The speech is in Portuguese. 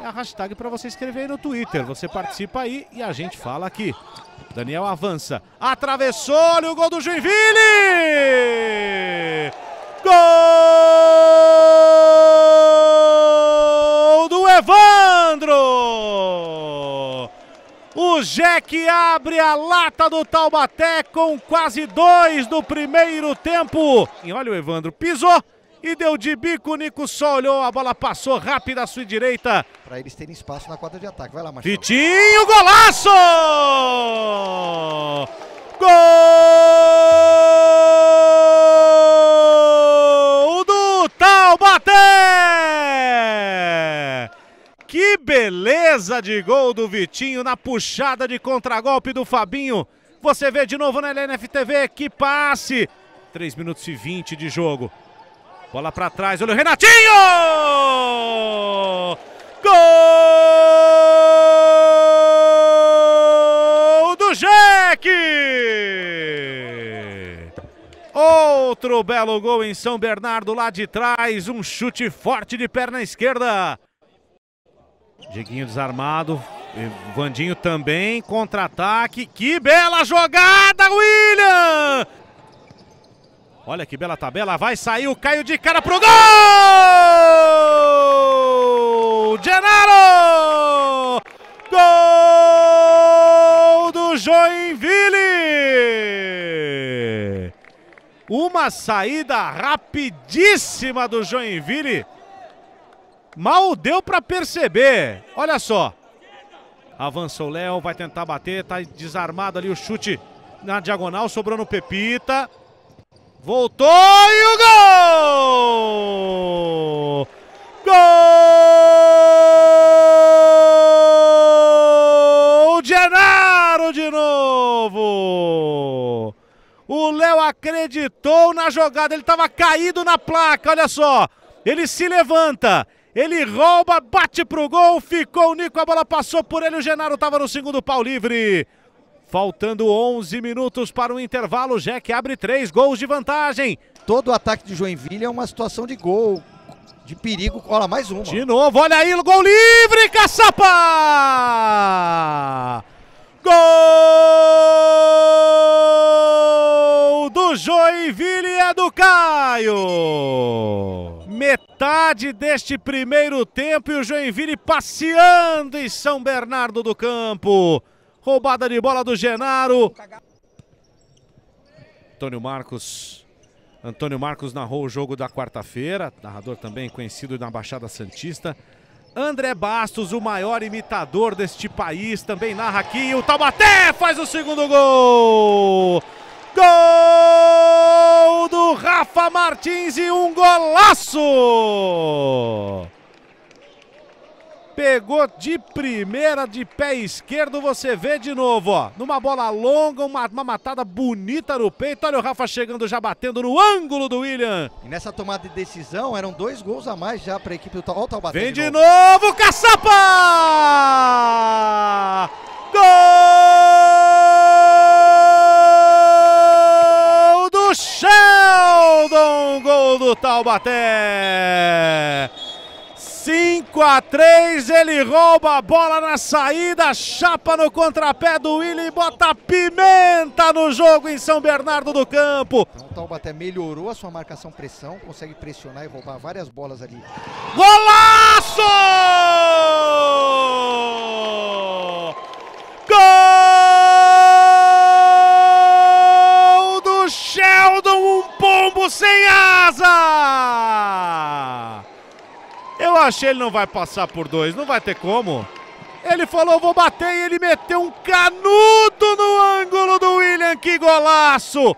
é a hashtag para você escrever aí no Twitter. Você participa aí e a gente fala aqui. Daniel avança, atravessou, olha o gol do Joinville! Gol do Evandro! O Jack abre a lata do Taubaté com quase dois do primeiro tempo. E olha o Evandro, pisou, e deu de bico. O Nico só olhou, a bola passou rápida à sua direita. Para eles terem espaço na quadra de ataque. Vai lá, Marcelo. Vitinho, golaço! Gol do Taubaté! Que beleza de gol do Vitinho na puxada de contragolpe do Fabinho. Você vê de novo na LNF TV, que passe! 3 minutos e 20 de jogo. Bola para trás, olha o Renatinho! Gol do Jeque! Outro belo gol em São Bernardo lá de trás, um chute forte de perna esquerda. Diguinho desarmado, Vandinho também, contra-ataque. Que bela jogada, William! Olha que bela tabela. Vai sair o Caio de cara pro gol! Genaro! Gol do Joinville! Uma saída rapidíssima do Joinville. Mal deu para perceber. Olha só. Avançou o Léo, vai tentar bater, tá desarmado ali o chute na diagonal, sobrou no Pepita. Voltou e o gol! Gol! O Genaro de novo! O Léo acreditou na jogada, ele estava caído na placa, olha só. Ele se levanta, ele rouba, bate pro gol, ficou o Nico, a bola passou por ele, o Genaro estava no segundo pau livre. Faltando 11 minutos para o intervalo, Jack abre três gols de vantagem. Todo o ataque de Joinville é uma situação de gol, de perigo. Olha, mais uma. De novo, olha aí, gol livre, Caçapa! Gol do Joinville é do Caio! Metade deste primeiro tempo e o Joinville passeando em São Bernardo do Campo. Roubada de bola do Genaro. Antônio Marcos. Antônio Marcos narrou o jogo da quarta-feira, narrador também conhecido na Baixada Santista. André Bastos, o maior imitador deste país, também narra aqui. O Taubaté faz o segundo gol! Gol do Rafa Martins e um golaço! Pegou de primeira, de pé esquerdo, você vê de novo, ó. Numa bola longa, uma, uma matada bonita no peito. Olha o Rafa chegando, já batendo no ângulo do William. E nessa tomada de decisão, eram dois gols a mais já para a equipe do Taubaté. Vem de, de novo, novo Caçapa! Gol do Sheldon! Gol do Taubaté! 5 a 3, ele rouba a bola na saída, chapa no contrapé do William e bota pimenta no jogo em São Bernardo do Campo. O então, Taubaté melhorou a sua marcação pressão, consegue pressionar e roubar várias bolas ali. Golaço! Gol do Sheldon, um pombo sem asa! achei ele não vai passar por dois, não vai ter como. Ele falou, vou bater e ele meteu um canudo no ângulo do William, que golaço!